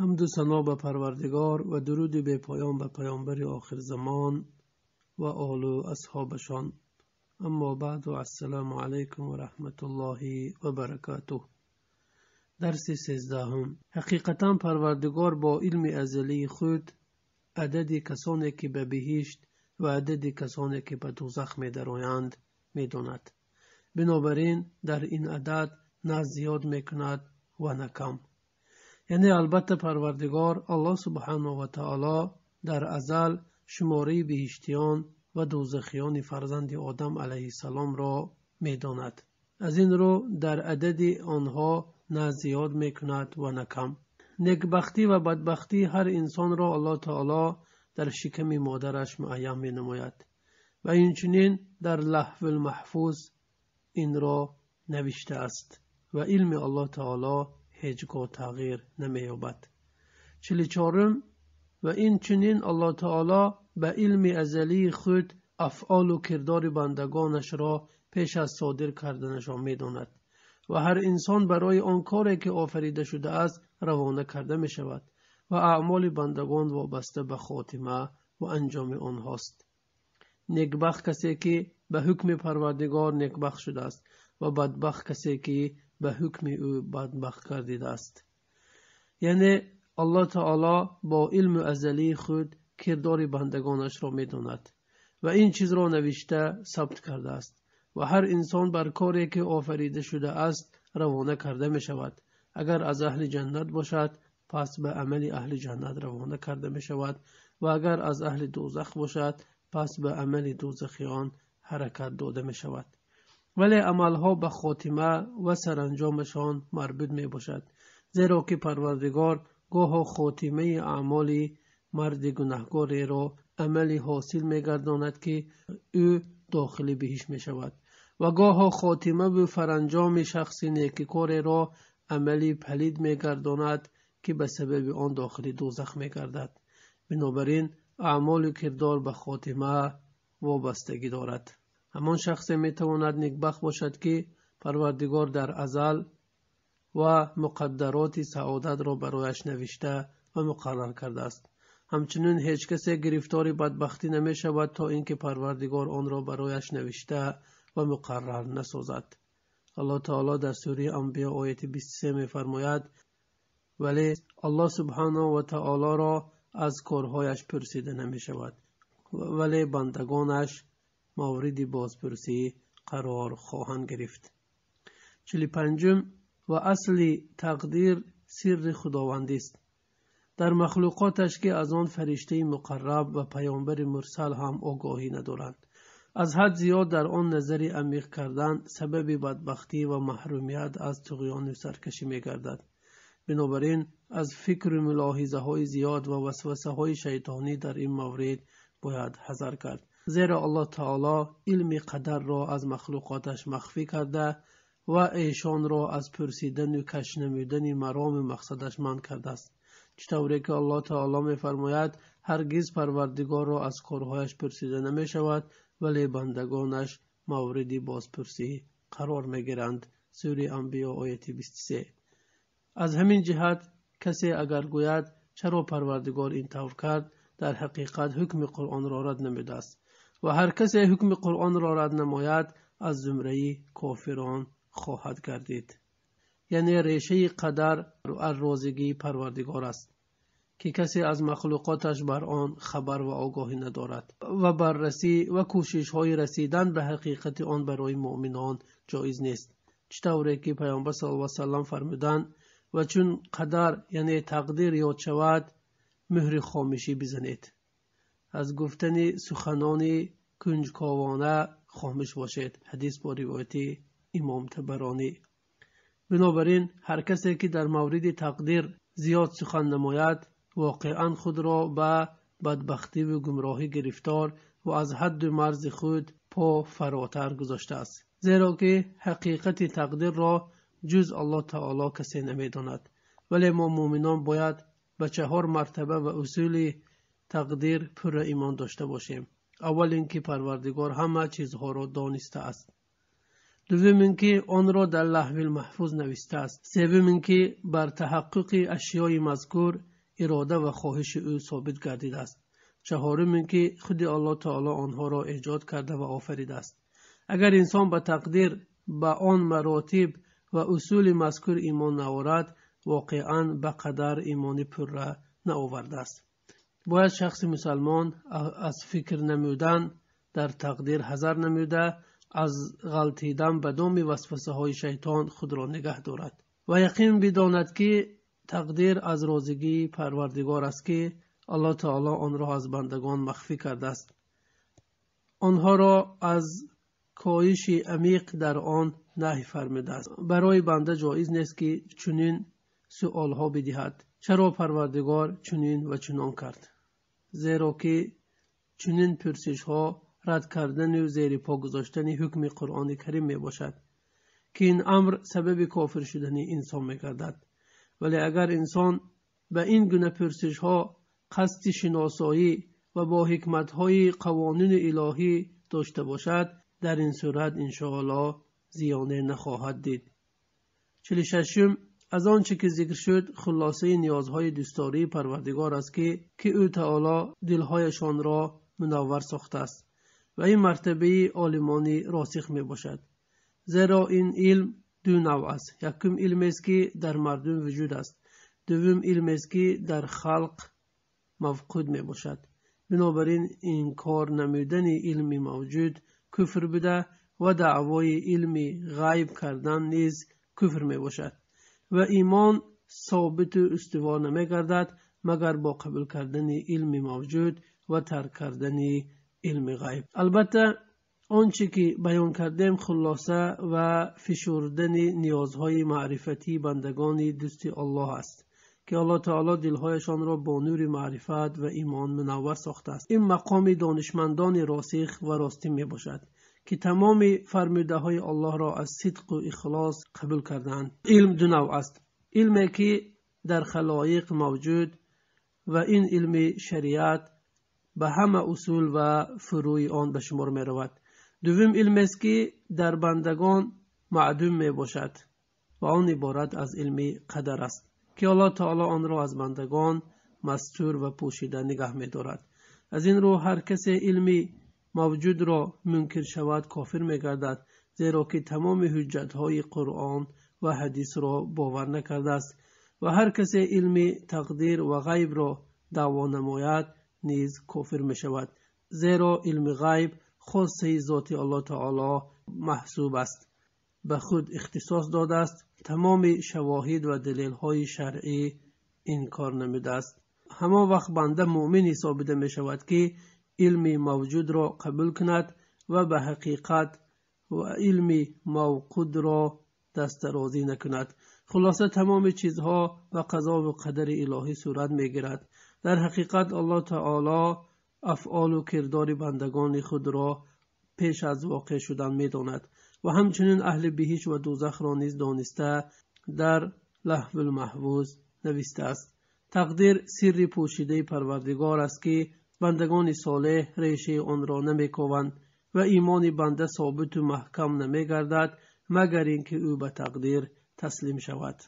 ҳамду сано ба парвардигор ва дуруди бепоён ба паёнбари охирзамон ва олу асҳобашон аммо баъду ассалому алайкум варахматуллоҳи вабаракату дарси сездаҳум ҳақиқатан парвардигор бо илми азалии худ адади касоне ки ба биҳишт ва адади касоне ки ба дузах медароянд медонад бинобар ин дар ин адад на зиёд мекунад ва на кам یعنی البته پروردگار الله سبحانه و تعالی در ازل شماره بهشتیان و دوزخیان فرزند آدم علیه السلام را میداند از این رو در عدد آنها نه زیاد میکند و نه کم نکبختی و بدبختی هر انسان را الله تعالی در شکم مادرش معیم می نماید و اینچنین در لحو المحفوظ این را نوشته است و علم الله تعالی ҳеҷ гоҳ тағйир намеёбад чилчорум ва инчунин аллоҳ таоло ба илми азалии худ афъолу кирдори бандагонашро пеш аз содир карданашон медонад ва ҳар инсон барои он коре ки офарида шудааст равона карда мешавад ва аъмоли бандагон вобаста ба хотима ва анҷоми онҳост некбахт касе ки ба ҳукми парвардигор некбахт шудааст ва бадбахт касе ки به حکم او بدبخت گردیده است یعنی الله تعالی با علم ازلی خود کردار بندگانش را میداند و این چیز را نوشته ثبت کرده است و هر انسان بر کاری که آفریده شده است روانه کرده می شود اگر از اهل جنت باشد پس به عمل اهل جنت روانه کرده می شود و اگر از اهل دوزخ باشد پس به عمل دوزخیان حرکت داده می شود вале амалҳо ба хотима ва саранҷомашон марбут мебошад зеро ки парвардигор гоҳо хотимаи аъмоли марди гунаҳгореро амали ҳосил мегардонад ки ӯ дохили биҳишт мешавад ва гоҳо хотимаву фаранҷоми шахси некикореро амали палид мегардонад ки ба сабаби он дохили дӯзах мегардад бинобар ин аъмолу кирдор ба хотима вобастагӣ дорад ҳамон шахсе метавонад никбахт бошад ки парвардигор дар азал ва муқаддароти саодатро барояш навишта ва муқаррар кардааст ҳамчунин ҳеҷ касе гирифтори бадбахтӣ намешавад то ин ки парвардигор онро барояш навишта ва муқаррар насозад аллоҳ таоло дар сураи амбиё ояти бистусе мефармояд вале аллоҳ субҳану ва таолоро аз корҳояш пурсида намешавад вале бандагонаш мавриди бозпурсӣ қарор хоҳанд гирифт чилипанҷум ва асли тақдир сирри худовандист дар махлуқоташ ки аз он фариштаи муқарраб ва паёмбари мурсал ҳам огоҳӣ надоранд аз ҳад зиёд дар он назари амиқ кардан сабаби бадбахтӣ ва маҳрумият аз туғёну саркашӣ мегардад бинобар ин аз фикру мулоҳизаҳои зиёд ва васвасаҳои шайтонӣ дар ин маврид бояд ҳазар кард зеро аллоҳ таоло илми қадарро аз махлуқоташ махфӣ карда ва эшонро аз пурсидану каш намудани мароми мақсадаш манъ кардааст чӣ тавре ки аллоҳ таоло мефармояд ҳаргиз парвардигорро аз корҳояш пурсида намешавад вале бандагонаш мавриди бозпурсӣ қарор мегиранд сури амбиё ояти бистсе аз ҳамин ҷиҳат касе агар гӯяд чаро парвардигор ин тавр кард дар ҳақиқат ҳукми қуръонро рад намудааст ва ҳар касе ҳукми қуръонро рад намояд аз зумраи кофирон хоҳад гардид яъне решаи қадар аррозигии парвардигор аст ки касе аз махлуқоташ бар он хабар ва огоҳӣ надорад ва баррасӣ ва кӯшишҳои расидан ба ҳақиқати он барои муъминон ҷоиз нест чӣ тавре ки паёмбар сал ла салам фармуданд ва чун қадар яъне тақдир ёд шавад муҳри хомӯшӣ бизанед аз гуфтани суханони кунҷковона хомӯш бошед ҳадис бо ривояти имом табаронӣ бинобар ин ҳар касе ки дар мавриди тақдир зиёд сухан намояд воқеан худро ба бадбахтиву гумроҳӣ гирифтор ва аз ҳадду марзи худ по фаротар гузоштааст зеро ки ҳақиқати тақдирро ҷуз аллоҳ таоло касе намедонад вале мо муъминон бояд ба чаҳор мартаба ва усули тақдир пурра имон дошта бошем аввал ин ки парвардигор ҳама чизҳоро донистааст дуввум ин ки онро дар лаҳвилмаҳфуз навистааст севум ин ки бар таҳаққуқи ашёи мазкур ирода ва хоҳиши ӯ собит гардидааст чаҳорум ин ки худи аллоҳ таоло онҳоро эҷод карда ва офаридааст агар инсон ба тақдир ба он маротиб ва усули мазкур имон наорад воқеан ба қадар имони пурра наовардааст باید شخص مسلمان از فکر نمودن در تقدیر حذر نموده از غلطیدن به دوم وسوسه های شیطان خود را نگه دارد و یقین بداند که تقدیر از روزگی پروردگار است که الله تعالی آن را از بندگان مخفی کرده است آنها را از کایش عمیق در آن نهی فرموده است برای بنده جایز نیست که چنین ها بدهد چرا پروردگار چنین و چنان کرد зеро ки чунин пурсишҳо рад кардану зерипо гузоштани ҳукми қуръони карим мебошад ки ин амр сабаби кофир шудани инсон мегардад вале агар инсон ба ин гуна пурсишҳо қасди шиносоӣ ва бо ҳикматҳои қавонини илоҳӣ дошта бошад дар ин сурат иншоалло зиёне нахоҳад дид чилишашум аз он чи ки зикр шуд хулосаи ниёзҳои дӯстории парвардигор аст ки ки ӯ таъоло дилҳояшонро мунаввар сохтааст ва ин мартабаи олимони росих мебошад зеро ин илм ду нав аст якум илмест ки дар мардум вуҷуд аст дуввум илмест ки дар халқ мавқуд мебошад бинобар ин инкор намудани илми мавҷуд куфр буда ва даъвои илми ғайб кардан низ куфр мебошад و ایمان ثابت و استوار نمیگردد مگر با قبول کردن علم موجود و ترک کردن علم غیب البته آنچه که بیان کردیم خلاصه و فشردن نیازهای معرفتی بندگان دوست الله است که الله تعالی دلهایشان را با نور معرفت و ایمان منور ساخته است این مقام دانشمندان راسخ و راستی می باشد ки тамоми фармӯдаҳои аллоҳро аз сидқу ихлос қабул кардаанд илм ду нав аст илме ки дар халоиқ мавҷуд ва ин илми шариат ба ҳама усул ва фурӯи он ба шумор меравад дуввим илмест ки дар бандагон маъдум мебошад ва он иборат аз илми қадар аст ки аллоҳ таоло онро аз бандагон мастур ва пӯшида нигаҳ медорад аз ин рӯ ҳар касе илми мавҷудро мункир шавад кофир мегардад зеро ки тамоми ҳуҷҷатҳои қуръон ва ҳадисро бовар накардааст ва ҳар касе илми тақдир ва ғайбро даъво намояд низ кофир мешавад зеро илми ғайб хоссаи зоти алло таоло маҳсуб аст ба худ ихтисос додааст тамоми шавоҳид ва далелҳои шаръӣ инкор намудааст ҳамон вақт банда муъмин ҳисобида мешавад ки علم موجود را قبول کند و به حقیقت و علم موقود را دست رازی نکند خلاصه تمام چیزها و قضا و قدر الهی صورت میگیرد در حقیقت الله تعالی افعال و کردار بندگان خود را پیش از واقع شدن داند و همچنین اهل بهیش و دوزخ را نیز دانسته در لحو المحفوظ نویسته است تقدیر سری پوشیده پروردگار است که бандагони солеҳ решаи онро намекованд ва имони банда собиту маҳкам намегардад магар ин ки ӯ ба тақдир таслим шавад